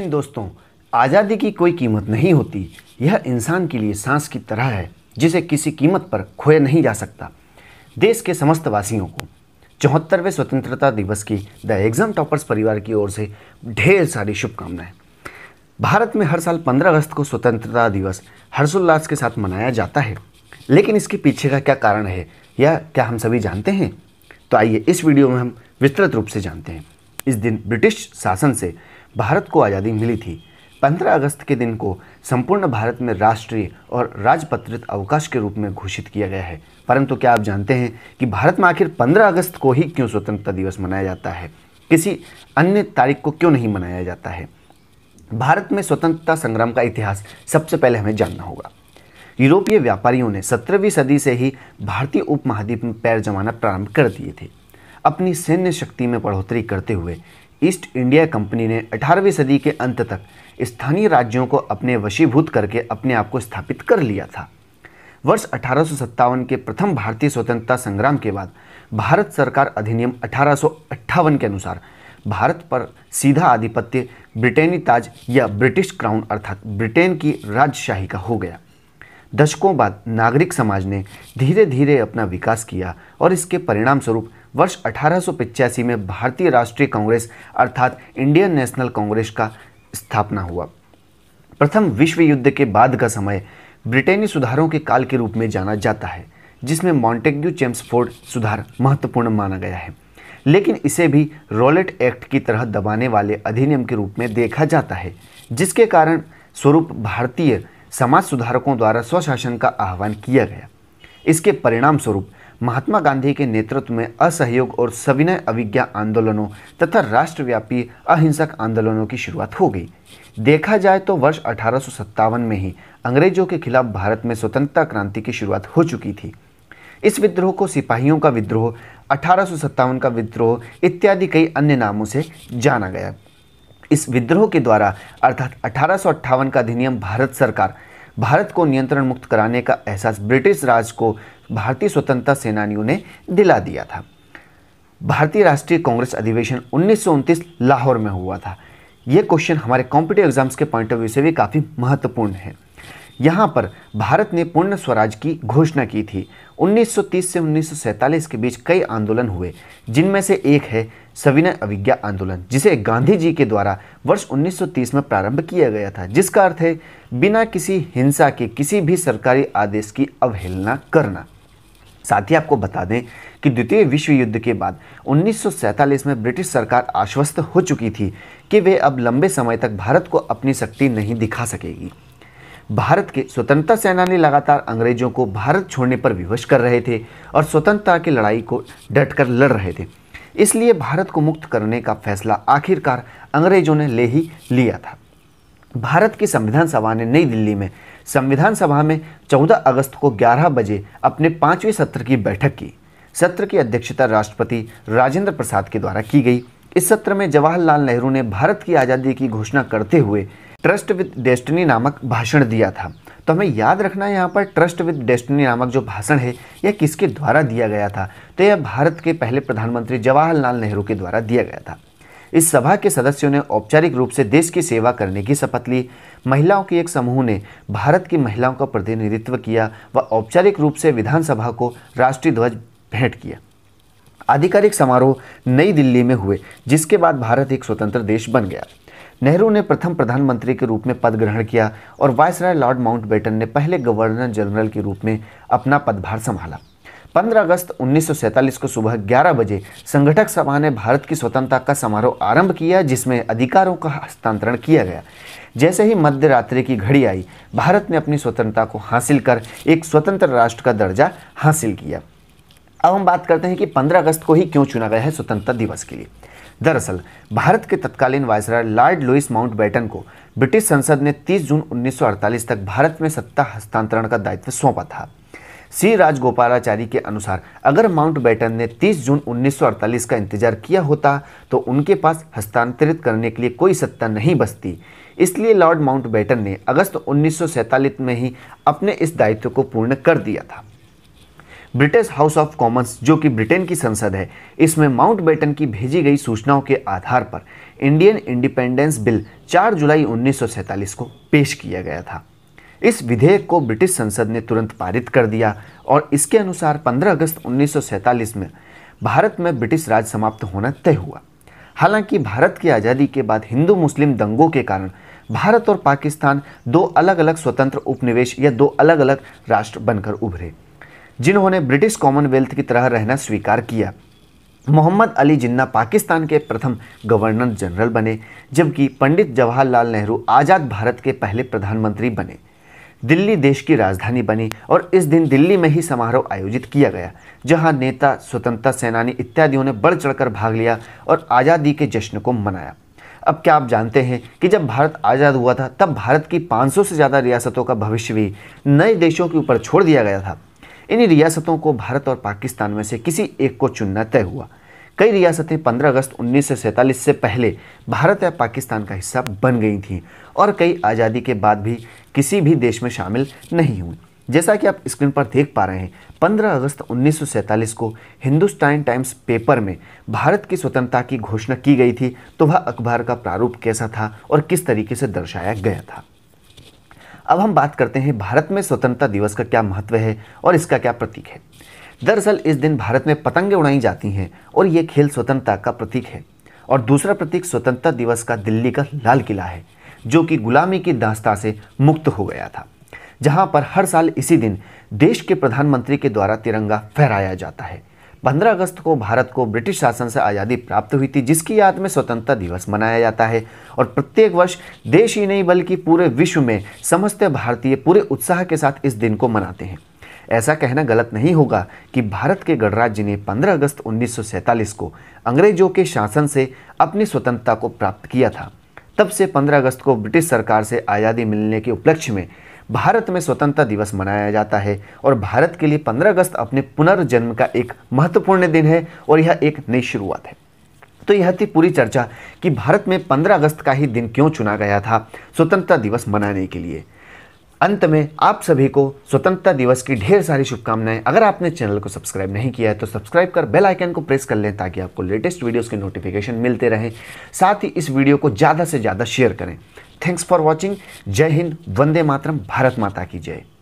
हिंद दोस्तों आज़ादी की कोई कीमत नहीं होती यह इंसान के लिए सांस की तरह है जिसे किसी कीमत पर खोए नहीं जा सकता देश के समस्त वासियों को चौहत्तरवें स्वतंत्रता दिवस की द एग्ज़ाम टॉपर्स परिवार की ओर से ढेर सारी शुभकामनाएं भारत में हर साल 15 अगस्त को स्वतंत्रता दिवस हर्षोल्लास के साथ मनाया जाता है लेकिन इसके पीछे का क्या कारण है या क्या हम सभी जानते हैं तो आइए इस वीडियो में हम विस्तृत रूप से जानते हैं इस दिन ब्रिटिश शासन से भारत को आज़ादी मिली थी 15 अगस्त के दिन को संपूर्ण भारत में राष्ट्रीय और राजपत्रित अवकाश के रूप में घोषित किया गया है परंतु क्या आप जानते हैं कि भारत में आखिर 15 अगस्त को ही क्यों स्वतंत्रता दिवस मनाया जाता है किसी अन्य तारीख को क्यों नहीं मनाया जाता है भारत में स्वतंत्रता संग्राम का इतिहास सबसे पहले हमें जानना होगा यूरोपीय व्यापारियों ने सत्रहवीं सदी से ही भारतीय उपमहाद्वीप में पैर जमाना प्रारंभ कर दिए थे अपनी सैन्य शक्ति में बढ़ोतरी करते हुए ईस्ट इंडिया कंपनी ने 18वीं सदी के अंत तक स्थानीय राज्यों को अपने वशीभूत करके अपने आप को स्थापित कर लिया था वर्ष अठारह के प्रथम भारतीय स्वतंत्रता संग्राम के बाद भारत सरकार अधिनियम अठारह के अनुसार भारत पर सीधा आधिपत्य ब्रिटेनी ताज या ब्रिटिश क्राउन अर्थात ब्रिटेन की राजशाही का हो गया दशकों बाद नागरिक समाज ने धीरे धीरे अपना विकास किया और इसके परिणाम स्वरूप वर्ष अठारह में भारतीय राष्ट्रीय कांग्रेस अर्थात इंडियन नेशनल कांग्रेस का स्थापना हुआ प्रथम विश्व युद्ध के बाद का समय ब्रिटेनी सुधारों के काल के रूप में जाना जाता है जिसमें मॉन्टेग्यू चेम्सफोर्ड सुधार महत्वपूर्ण माना गया है लेकिन इसे भी रॉलेट एक्ट की तरह दबाने वाले अधिनियम के रूप में देखा जाता है जिसके कारण स्वरूप भारतीय समाज सुधारकों द्वारा स्वशासन का आह्वान किया गया इसके परिणाम स्वरूप महात्मा गांधी के नेतृत्व में असहयोग और सविनय अविज्ञा आंदोलनों तथा राष्ट्रव्यापी अहिंसक आंदोलनों की शुरुआत हो गई देखा जाए तो वर्ष अठारह में ही अंग्रेजों के खिलाफ भारत में स्वतंत्रता क्रांति की शुरुआत हो चुकी थी इस विद्रोह को सिपाहियों का विद्रोह अठारह का विद्रोह इत्यादि कई अन्य नामों से जाना गया इस विद्रोह के द्वारा अर्थात अठारह का अधिनियम भारत सरकार भारत को नियंत्रण मुक्त कराने का एहसास ब्रिटिश राज को भारतीय स्वतंत्रता सेनानियों ने दिला दिया था भारतीय राष्ट्रीय कांग्रेस अधिवेशन उन्नीस लाहौर में हुआ था यह क्वेश्चन हमारे कॉम्पिटिव एग्जाम्स के पॉइंट ऑफ व्यू से भी काफ़ी महत्वपूर्ण है यहाँ पर भारत ने पूर्ण स्वराज की घोषणा की थी 1930 से 1947 के बीच कई आंदोलन हुए जिनमें से एक है सविनय अविज्ञा आंदोलन जिसे गांधी जी के द्वारा वर्ष 1930 में प्रारंभ किया गया था जिसका अर्थ है बिना किसी हिंसा के किसी भी सरकारी आदेश की अवहेलना करना साथ ही आपको बता दें कि द्वितीय विश्व युद्ध के बाद 1947 में ब्रिटिश सरकार आश्वस्त हो चुकी थी कि वे अब लंबे समय तक भारत को अपनी शक्ति नहीं दिखा सकेगी भारत के स्वतंत्रता सेनानी लगातार अंग्रेजों को भारत छोड़ने पर विवश कर रहे थे और स्वतंत्रता की लड़ाई को डट कर लड़ रहे थे इसलिए भारत को मुक्त करने का फैसला आखिरकार अंग्रेजों ने ले ही लिया था भारत की संविधान सभा ने नई दिल्ली में संविधान सभा में 14 अगस्त को 11 बजे अपने पांचवें सत्र की बैठक की सत्र की अध्यक्षता राष्ट्रपति राजेंद्र प्रसाद के द्वारा की गई इस सत्र में जवाहरलाल नेहरू ने भारत की आज़ादी की घोषणा करते हुए ट्रस्ट विद डेस्टिनी नामक भाषण दिया था तो हमें याद रखना है यहाँ पर ट्रस्ट विद डेस्टिनी नामक जो भाषण है यह किसके द्वारा दिया गया था तो यह भारत के पहले प्रधानमंत्री जवाहरलाल नेहरू के द्वारा दिया गया था इस सभा के सदस्यों ने औपचारिक रूप से देश की सेवा करने की शपथ ली महिलाओं के एक समूह ने भारत की महिलाओं का प्रतिनिधित्व किया व औपचारिक रूप से विधानसभा को राष्ट्रीय ध्वज भेंट किया आधिकारिक समारोह नई दिल्ली में हुए जिसके बाद भारत एक स्वतंत्र देश बन गया नेहरू ने प्रथम प्रधानमंत्री के रूप में पद ग्रहण किया और वायसराय लॉर्ड माउंटबेटन ने पहले गवर्नर जनरल के रूप में अपना पदभार संभाला 15 अगस्त 1947 को सुबह 11 बजे संगठक सभा ने भारत की स्वतंत्रता का समारोह आरंभ किया जिसमें अधिकारों का हस्तांतरण किया गया जैसे ही मध्य रात्रि की घड़ी आई भारत ने अपनी स्वतंत्रता को हासिल कर एक स्वतंत्र राष्ट्र का दर्जा हासिल किया अब हम बात करते हैं कि 15 अगस्त को ही क्यों चुना गया है स्वतंत्रता दिवस के लिए दरअसल भारत के तत्कालीन viceroy lord Louis Mountbatten को ब्रिटिश संसद ने 30 जून 1948 तक भारत में सत्ता हस्तांतरण का दायित्व सौंपा था श्री राजगोपालाचारी के अनुसार अगर माउंट बैटन ने 30 जून 1948 का इंतजार किया होता तो उनके पास हस्तांतरित करने के लिए कोई सत्ता नहीं बचती इसलिए लॉर्ड माउंटबेटन ने अगस्त उन्नीस में ही अपने इस दायित्व को पूर्ण कर दिया था ब्रिटिश हाउस ऑफ कॉमन्स जो कि ब्रिटेन की संसद है इसमें बैटन की भेजी गई सूचनाओं के आधार पर इंडियन इंडिपेंडेंस बिल 4 जुलाई 1947 को पेश किया गया था इस विधेयक को ब्रिटिश संसद ने तुरंत पारित कर दिया और इसके अनुसार 15 अगस्त उन्नीस में भारत में ब्रिटिश राज समाप्त होना तय हुआ हालांकि भारत की आज़ादी के बाद हिंदू मुस्लिम दंगों के कारण भारत और पाकिस्तान दो अलग अलग स्वतंत्र उपनिवेश या दो अलग अलग राष्ट्र बनकर उभरे जिन्होंने ब्रिटिश कॉमनवेल्थ की तरह रहना स्वीकार किया मोहम्मद अली जिन्ना पाकिस्तान के प्रथम गवर्नर जनरल बने जबकि पंडित जवाहरलाल नेहरू आज़ाद भारत के पहले प्रधानमंत्री बने दिल्ली देश की राजधानी बनी और इस दिन दिल्ली में ही समारोह आयोजित किया गया जहां नेता स्वतंत्रता सेनानी इत्यादियों ने बढ़ चढ़कर भाग लिया और आज़ादी के जश्न को मनाया अब क्या आप जानते हैं कि जब भारत आज़ाद हुआ था तब भारत की 500 से ज़्यादा रियासतों का भविष्य भी नए देशों के ऊपर छोड़ दिया गया था इन रियासतों को भारत और पाकिस्तान में से किसी एक को चुनना तय हुआ कई रियासतें 15 अगस्त उन्नीस से पहले भारत या पाकिस्तान का हिस्सा बन गई थीं और कई आज़ादी के बाद भी किसी भी देश में शामिल नहीं हुई जैसा कि आप स्क्रीन पर देख पा रहे हैं 15 अगस्त उन्नीस को हिंदुस्तान टाइम्स पेपर में भारत की स्वतंत्रता की घोषणा की गई थी तो वह अखबार का प्रारूप कैसा था और किस तरीके से दर्शाया गया था अब हम बात करते हैं भारत में स्वतंत्रता दिवस का क्या महत्व है और इसका क्या प्रतीक है दरअसल इस दिन भारत में पतंगें उड़ाई जाती हैं और ये खेल स्वतंत्रता का प्रतीक है और दूसरा प्रतीक स्वतंत्रता दिवस का दिल्ली का लाल किला है जो कि गुलामी की दास्ता से मुक्त हो गया था जहां पर हर साल इसी दिन देश के प्रधानमंत्री के द्वारा तिरंगा फहराया जाता है 15 अगस्त को भारत को ब्रिटिश शासन से आज़ादी प्राप्त हुई थी जिसकी याद में स्वतंत्रता दिवस मनाया जाता है और प्रत्येक वर्ष देश ही नहीं बल्कि पूरे विश्व में समस्त भारतीय पूरे उत्साह के साथ इस दिन को मनाते हैं ऐसा कहना गलत नहीं होगा कि भारत के गणराज्य ने 15 अगस्त 1947 को अंग्रेजों के शासन से अपनी स्वतंत्रता को प्राप्त किया था तब से 15 अगस्त को ब्रिटिश सरकार से आज़ादी मिलने के उपलक्ष्य में भारत में स्वतंत्रता दिवस मनाया जाता है और भारत के लिए 15 अगस्त अपने पुनर्जन्म का एक महत्वपूर्ण दिन है और यह एक नई शुरुआत है तो यह थी पूरी चर्चा कि भारत में 15 अगस्त का ही दिन क्यों चुना गया था स्वतंत्रता दिवस मनाने के लिए अंत में आप सभी को स्वतंत्रता दिवस की ढेर सारी शुभकामनाएं अगर आपने चैनल को सब्सक्राइब नहीं किया है तो सब्सक्राइब कर बेल आइकन को प्रेस कर लें ताकि आपको लेटेस्ट वीडियोस के नोटिफिकेशन मिलते रहें साथ ही इस वीडियो को ज़्यादा से ज़्यादा शेयर करें थैंक्स फॉर वॉचिंग जय हिंद वंदे मातरम भारत माता की जय